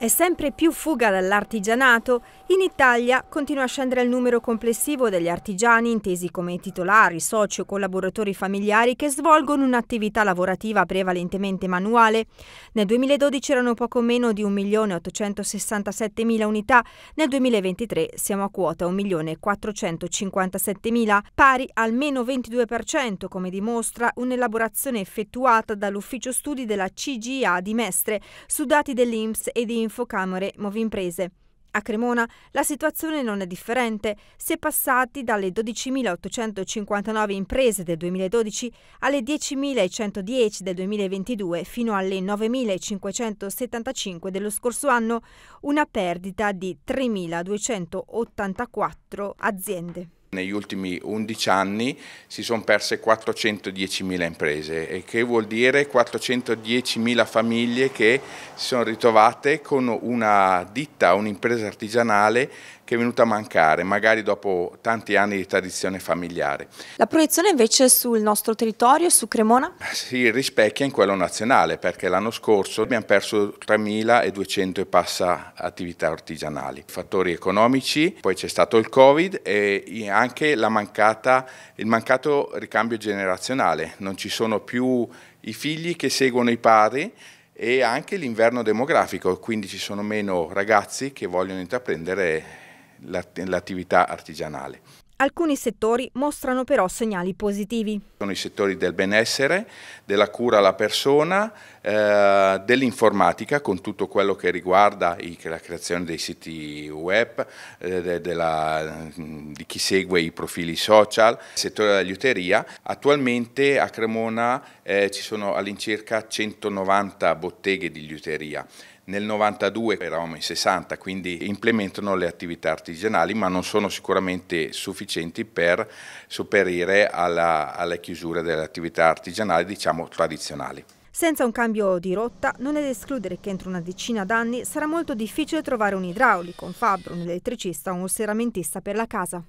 È sempre più fuga dall'artigianato, in Italia continua a scendere il numero complessivo degli artigiani intesi come titolari, soci o collaboratori familiari che svolgono un'attività lavorativa prevalentemente manuale. Nel 2012 erano poco meno di 1.867.000 unità, nel 2023 siamo a quota 1.457.000, pari al meno 22% come dimostra un'elaborazione effettuata dall'ufficio studi della CGA di Mestre su dati dell'Inps e di Infocamere Imprese. A Cremona la situazione non è differente, si è passati dalle 12.859 imprese del 2012 alle 10.110 del 2022 fino alle 9.575 dello scorso anno, una perdita di 3.284 aziende. Negli ultimi 11 anni si sono perse 410.000 imprese, e che vuol dire 410.000 famiglie che si sono ritrovate con una ditta, un'impresa artigianale che è venuta a mancare, magari dopo tanti anni di tradizione familiare. La proiezione invece sul nostro territorio, su Cremona? Si rispecchia in quello nazionale, perché l'anno scorso abbiamo perso 3.200 e passa attività artigianali. Fattori economici, poi c'è stato il Covid e anche anche mancata, il mancato ricambio generazionale, non ci sono più i figli che seguono i padri e anche l'inverno demografico, quindi ci sono meno ragazzi che vogliono intraprendere l'attività artigianale. Alcuni settori mostrano però segnali positivi. Sono i settori del benessere, della cura alla persona, eh, dell'informatica con tutto quello che riguarda i, la creazione dei siti web, eh, de, de mm, di chi segue i profili social, il settore della liuteria. Attualmente a Cremona eh, ci sono all'incirca 190 botteghe di liuteria. Nel 92 eravamo in 60, quindi implementano le attività artigianali, ma non sono sicuramente sufficienti sufficienti per sopperire alla, alla chiusura delle attività artigianali diciamo tradizionali. Senza un cambio di rotta non è da escludere che entro una decina d'anni sarà molto difficile trovare un idraulico, un fabbro, un elettricista o un seramentista per la casa.